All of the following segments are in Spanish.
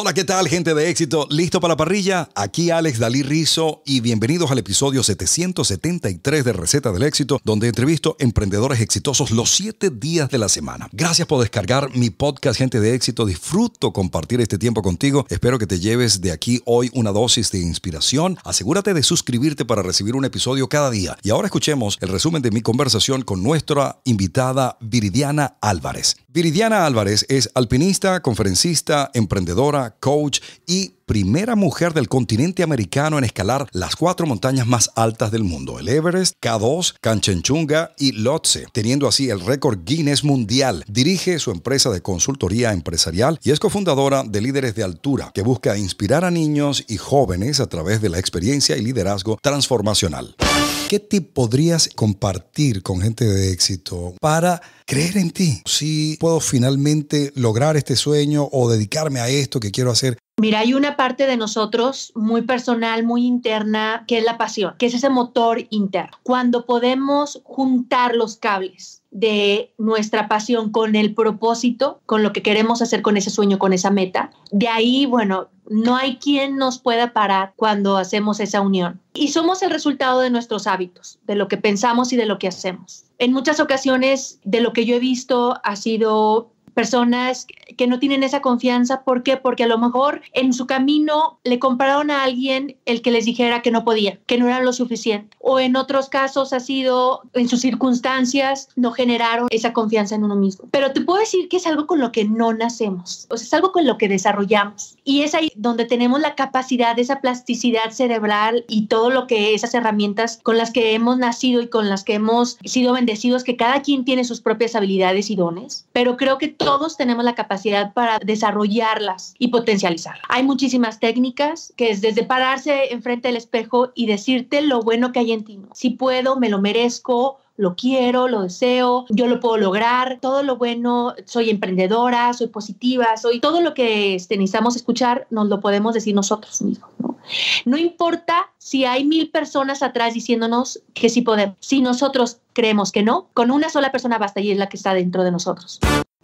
Hola, ¿qué tal gente de éxito? ¿Listo para la parrilla? Aquí Alex Dalí Rizo y bienvenidos al episodio 773 de Receta del Éxito, donde entrevisto emprendedores exitosos los 7 días de la semana. Gracias por descargar mi podcast Gente de Éxito, disfruto compartir este tiempo contigo, espero que te lleves de aquí hoy una dosis de inspiración, asegúrate de suscribirte para recibir un episodio cada día. Y ahora escuchemos el resumen de mi conversación con nuestra invitada Viridiana Álvarez. Viridiana Álvarez es alpinista, conferencista, emprendedora, coach y primera mujer del continente americano en escalar las cuatro montañas más altas del mundo, el Everest, K2, Canchenchunga y Lhotse, teniendo así el récord Guinness mundial. Dirige su empresa de consultoría empresarial y es cofundadora de Líderes de Altura, que busca inspirar a niños y jóvenes a través de la experiencia y liderazgo transformacional. ¿Qué tip podrías compartir con gente de éxito para creer en ti? Si puedo finalmente lograr este sueño o dedicarme a esto que quiero hacer, Mira, hay una parte de nosotros muy personal, muy interna, que es la pasión, que es ese motor interno. Cuando podemos juntar los cables de nuestra pasión con el propósito, con lo que queremos hacer con ese sueño, con esa meta, de ahí, bueno, no hay quien nos pueda parar cuando hacemos esa unión. Y somos el resultado de nuestros hábitos, de lo que pensamos y de lo que hacemos. En muchas ocasiones, de lo que yo he visto, ha sido personas que no tienen esa confianza. ¿Por qué? Porque a lo mejor en su camino le compraron a alguien el que les dijera que no podía, que no era lo suficiente. O en otros casos ha sido, en sus circunstancias, no generaron esa confianza en uno mismo. Pero te puedo decir que es algo con lo que no nacemos, o sea, es algo con lo que desarrollamos. Y es ahí donde tenemos la capacidad, de esa plasticidad cerebral y todo lo que esas herramientas con las que hemos nacido y con las que hemos sido bendecidos, que cada quien tiene sus propias habilidades y dones. Pero creo que todo todos tenemos la capacidad para desarrollarlas y potencializarlas. Hay muchísimas técnicas que es desde pararse enfrente del espejo y decirte lo bueno que hay en ti. Si puedo, me lo merezco, lo quiero, lo deseo, yo lo puedo lograr, todo lo bueno, soy emprendedora, soy positiva, soy todo lo que este, necesitamos escuchar, nos lo podemos decir nosotros mismos. ¿no? no importa si hay mil personas atrás diciéndonos que sí podemos, si nosotros creemos que no, con una sola persona basta y es la que está dentro de nosotros.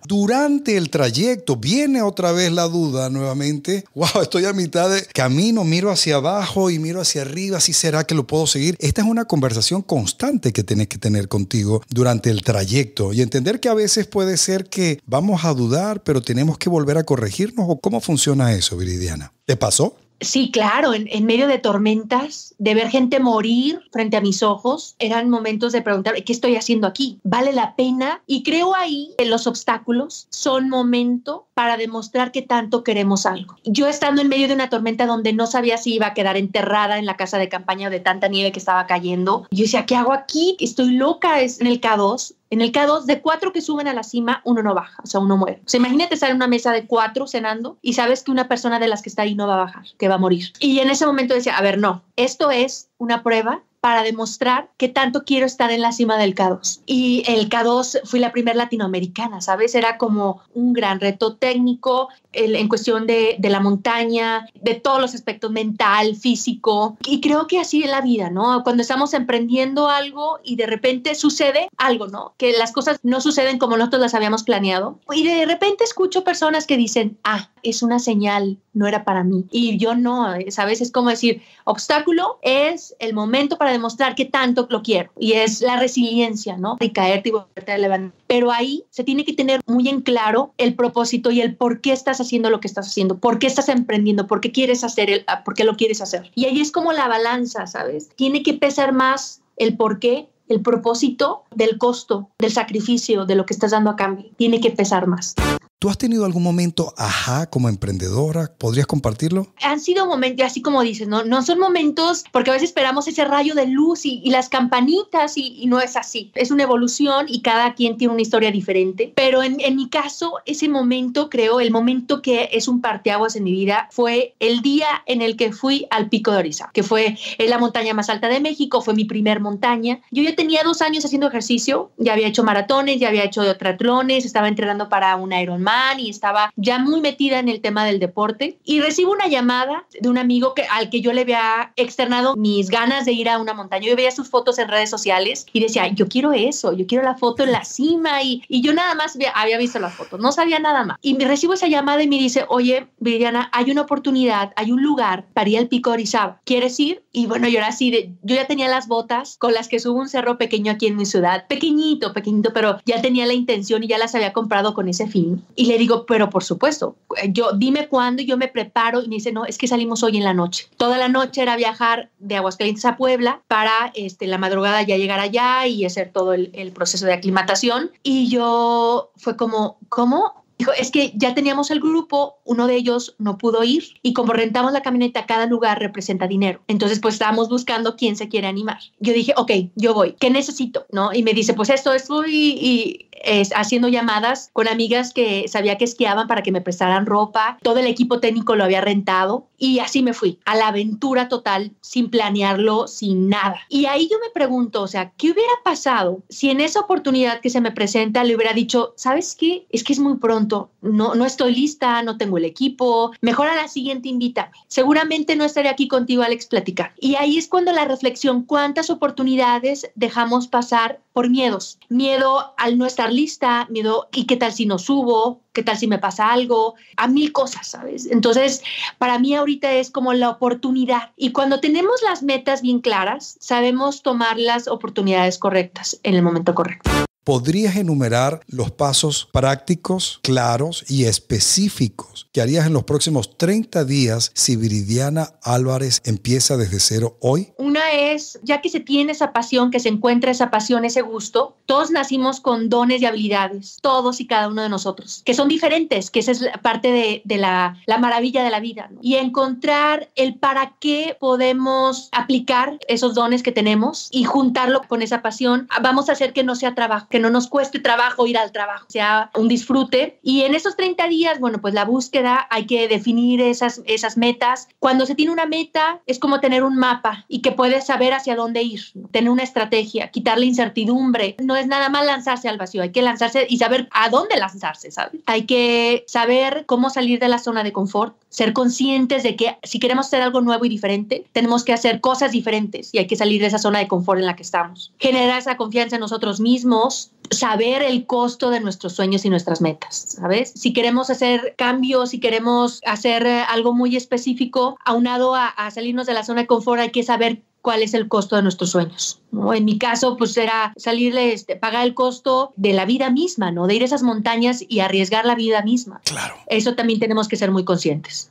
Durante el trayecto viene otra vez la duda nuevamente. Wow, estoy a mitad de camino, miro hacia abajo y miro hacia arriba. ¿Si será que lo puedo seguir? Esta es una conversación constante que tienes que tener contigo durante el trayecto y entender que a veces puede ser que vamos a dudar, pero tenemos que volver a corregirnos. ¿O cómo funciona eso, Viridiana? ¿Te pasó? Sí, claro, en, medio de tormentas, de ver gente morir frente a mis ojos, eran momentos de preguntar, ¿qué estoy haciendo aquí? ¿Vale la pena? Y creo ahí que los obstáculos son momento para demostrar que tanto queremos algo. Yo estando en medio de una tormenta donde no sabía si iba a quedar enterrada en la casa de campaña de tanta nieve que estaba cayendo, yo decía, ¿qué hago aquí? Estoy loca, es en el K2, en el K2, de cuatro que suben a la cima, uno no baja, o sea, uno muere. Se imagínate estar en una mesa de cuatro cenando y sabes que una persona de las que está ahí no va a bajar, que va a morir. Y en ese momento decía, a ver, no, esto es una prueba para demostrar que tanto quiero estar en la cima del K2. Y el K2 fui la primera latinoamericana, ¿sabes? Era como un gran reto técnico en cuestión de, de, la montaña, de todos los aspectos mental, físico. Y creo que así es la vida, ¿no? Cuando estamos emprendiendo algo y de repente sucede algo, ¿no? Que las cosas no suceden como nosotros las habíamos planeado. Y de repente escucho personas que dicen, ah, es una señal, no era para mí. Y yo no, ¿sabes? Es como decir, obstáculo es el momento para demostrar que tanto lo quiero y es la resiliencia, ¿no? Y caerte y volverte a levantar. Pero ahí se tiene que tener muy en claro el propósito y el por qué estás haciendo lo que estás haciendo, por qué estás emprendiendo, por qué quieres hacer, el, por qué lo quieres hacer. Y ahí es como la balanza, ¿sabes? Tiene que pesar más el por qué el propósito del costo, del sacrificio, de lo que estás dando a cambio. Tiene que pesar más. ¿Tú has tenido algún momento, ajá, como emprendedora? ¿Podrías compartirlo? Han sido momentos, así como dices, ¿no? No son momentos, porque a veces esperamos ese rayo de luz y, las campanitas y, no es así. Es una evolución y cada quien tiene una historia diferente. Pero en, mi caso, ese momento, creo, el momento que es un parteaguas en mi vida fue el día en el que fui al Pico de Orizaba, que fue la montaña más alta de México, fue mi primer montaña. Yo ya tenía dos años haciendo ejercicio, ya había hecho maratones, ya había hecho triatlones, estaba entrenando para un Ironman y estaba ya muy metida en el tema del deporte. Y recibo una llamada de un amigo que, al que yo le había externado mis ganas de ir a una montaña. Yo veía sus fotos en redes sociales y decía, yo quiero eso, yo quiero la foto en la cima. Y, y yo nada más había visto las fotos, no sabía nada más. Y me recibo esa llamada y me dice, oye, Viviana hay una oportunidad, hay un lugar para ir al Pico Orizaba. ¿Quieres ir? Y bueno, yo era así, yo ya tenía las botas con las que subo un cerro pequeño aquí en mi ciudad, pequeñito, pequeñito, pero ya tenía la intención y ya las había comprado con ese fin. Y le digo, pero por supuesto, eh, yo dime cuándo, yo me preparo y me dice, no, es que salimos hoy en la noche. Toda la noche era viajar de Aguascalientes a Puebla para este, la madrugada ya llegar allá y hacer todo el, el proceso de aclimatación. Y yo fue como, ¿cómo? Dijo, es que ya teníamos el grupo, uno de ellos no pudo ir y como rentamos la camioneta, cada lugar representa dinero. Entonces, pues estábamos buscando quién se quiere animar. Yo dije, ok, yo voy, ¿qué necesito? ¿No? Y me dice, pues esto, esto y haciendo llamadas con amigas que sabía que esquiaban para que me prestaran ropa. Todo el equipo técnico lo había rentado y así me fui a la aventura total sin planearlo, sin nada. Y ahí yo me pregunto, o sea, ¿qué hubiera pasado si en esa oportunidad que se me presenta le hubiera dicho, ¿sabes qué? Es que es muy pronto, no, no estoy lista, no tengo el equipo, mejor a la siguiente invítame. Seguramente no estaré aquí contigo, Alex, platicar. Y ahí es cuando la reflexión, ¿cuántas oportunidades dejamos pasar por miedos. Miedo al no estar lista, miedo, ¿y qué tal si no subo? ¿Qué tal si me pasa algo? A mil cosas, ¿sabes? Entonces, para mí ahorita es como la oportunidad. Y cuando tenemos las metas bien claras, sabemos tomar las oportunidades correctas en el momento correcto. ¿Podrías enumerar los pasos prácticos, claros y específicos que harías en los próximos 30 días si Viridiana Álvarez empieza desde cero hoy? Una es, ya que se tiene esa pasión, que se encuentra esa pasión, ese gusto, todos nacimos con dones y habilidades, todos y cada uno de nosotros, que son diferentes, que esa es parte de, la, maravilla de la vida. Y encontrar el para qué podemos aplicar esos dones que tenemos y juntarlo con esa pasión, vamos a hacer que no sea trabajo que no nos cueste trabajo ir al trabajo, sea un disfrute. Y en esos 30 días, bueno, pues la búsqueda, hay que definir esas, esas metas. Cuando se tiene una meta, es como tener un mapa y que puedes saber hacia dónde ir, tener una estrategia, quitar la incertidumbre. No es nada más lanzarse al vacío, hay que lanzarse y saber a dónde lanzarse, ¿sabes? Hay que saber cómo salir de la zona de confort, ser conscientes de que si queremos hacer algo nuevo y diferente, tenemos que hacer cosas diferentes y hay que salir de esa zona de confort en la que estamos. Generar esa confianza en nosotros mismos saber el costo de nuestros sueños y nuestras metas, ¿sabes? Si queremos hacer cambios, si queremos hacer eh, algo muy específico, aunado a, a salirnos de la zona de confort, hay que saber cuál es el costo de nuestros sueños. En mi caso, pues era salirle, este, pagar el costo de la vida misma, ¿no? De ir a esas montañas y arriesgar la vida misma. Claro. Eso también tenemos que ser muy conscientes.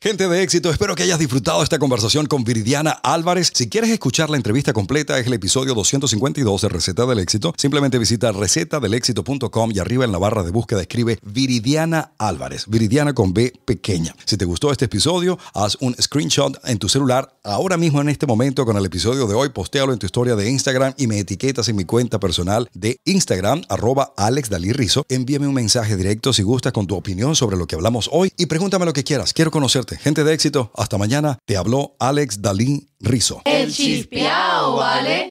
Gente de éxito, espero que hayas disfrutado esta conversación con Viridiana Álvarez. Si quieres escuchar la entrevista completa, es el episodio 252 de Receta del Éxito. Simplemente visita recetadelexito.com y arriba en la barra de búsqueda escribe Viridiana Álvarez, Viridiana con B pequeña. Si te gustó este episodio, haz un screenshot en tu celular ahora mismo en este momento con el episodio de hoy, postéalo en tu historia de Instagram y me etiquetas en mi cuenta personal de Instagram, arroba Alex Dalí Rizzo. Envíame un mensaje directo si gustas con tu opinión sobre lo que hablamos hoy y pregúntame lo que quieras. Quiero conocerte Gente de éxito, hasta mañana. Te habló Alex Dalín Rizo. El ¿vale?